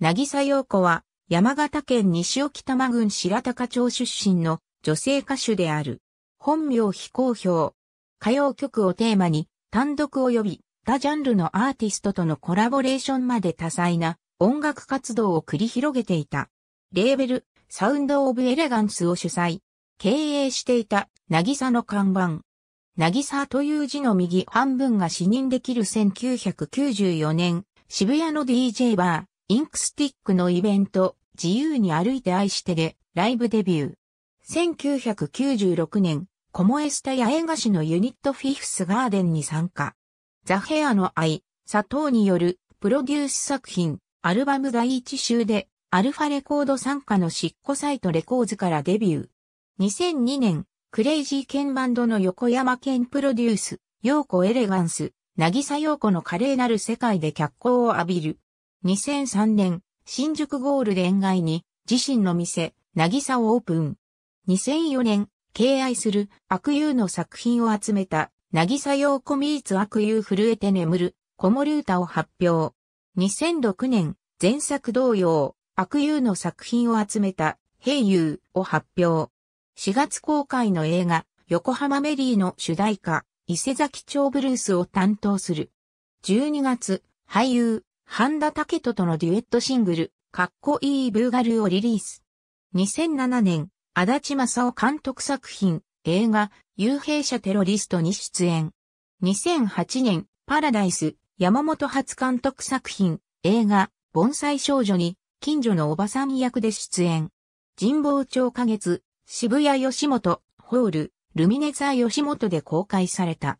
渚洋子は、山形県西沖玉郡白鷹町出身の女性歌手である。本名非公表。歌謡曲をテーマに、単独及び他ジャンルのアーティストとのコラボレーションまで多彩な音楽活動を繰り広げていた。レーベル、サウンド・オブ・エレガンスを主催。経営していた、渚の看板。渚という字の右半分が視認できる1994年、渋谷の DJ バー。インクスティックのイベント、自由に歩いて愛してで、ライブデビュー。1996年、コモエスタや映画誌のユニットフィフスガーデンに参加。ザ・ヘアの愛、佐藤による、プロデュース作品、アルバム第一集で、アルファレコード参加の執行サイトレコーズからデビュー。2002年、クレイジーケンバンドの横山健プロデュース、陽子エレガンス、渚陽子の華麗なる世界で脚光を浴びる。2003年、新宿ゴールデン街に自身の店、なぎさをオープン。2004年、敬愛する悪友の作品を集めた、なぎさ用コミーツ悪友震えて眠る、コモルータを発表。2006年、前作同様、悪友の作品を集めた、平友を発表。4月公開の映画、横浜メリーの主題歌、伊勢崎町ブルースを担当する。12月、俳優、ハンダ・タケトとのデュエットシングル、かっこいいブーガルーをリリース。2007年、足立正夫監督作品、映画、幽閉者テロリストに出演。2008年、パラダイス、山本初監督作品、映画、盆栽少女に、近所のおばさん役で出演。神保町花月、渋谷吉本、ホール、ルミネザー吉本で公開された。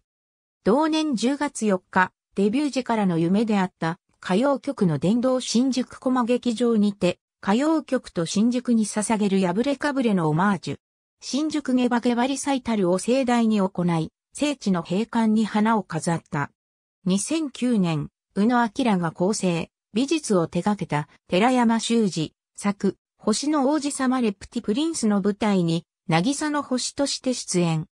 同年10月4日、デビュー時からの夢であった、歌謡曲の殿堂新宿駒劇場にて、歌謡曲と新宿に捧げる破れかぶれのオマージュ。新宿ゲバゲバリサイタルを盛大に行い、聖地の閉館に花を飾った。2009年、宇野明が構成、美術を手掛けた寺山修司作、星の王子様レプティプリンスの舞台に、渚の星として出演。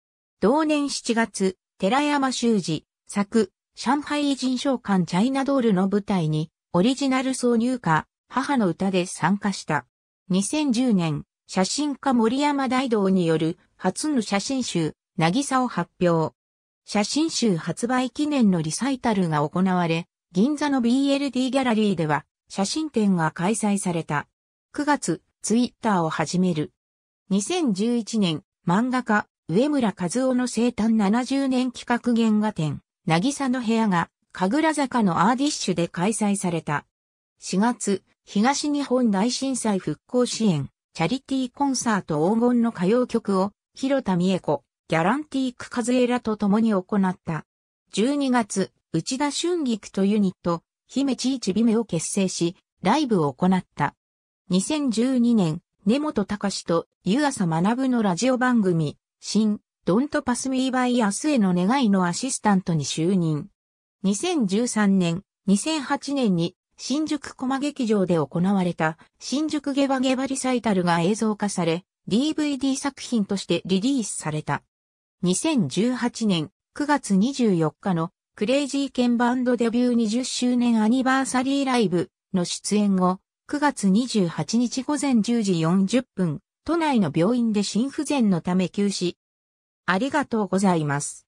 同年7月、寺山修司作、上海人召喚チャイナドールの舞台に、オリジナル挿入歌、母の歌で参加した。2010年、写真家森山大道による初の写真集、なぎさを発表。写真集発売記念のリサイタルが行われ、銀座の BLD ギャラリーでは写真展が開催された。9月、ツイッターを始める。2011年、漫画家、上村和夫の生誕70年企画原画展。渚の部屋が、神楽坂のアーディッシュで開催された。4月、東日本大震災復興支援、チャリティーコンサート黄金の歌謡曲を、広田美恵子、ギャランティークカズエラと共に行った。12月、内田春菊とユニット、姫ちいちびめを結成し、ライブを行った。2012年、根本隆と湯浅学のラジオ番組、新、Don't Pass Me By への願いのアシスタントに就任。2013年、2008年に新宿駒劇場で行われた新宿ゲバゲバリサイタルが映像化され、DVD 作品としてリリースされた。2018年9月24日のクレイジーケンバンドデビュー20周年アニバーサリーライブの出演後、9月28日午前10時40分、都内の病院で心不全のため休止、ありがとうございます。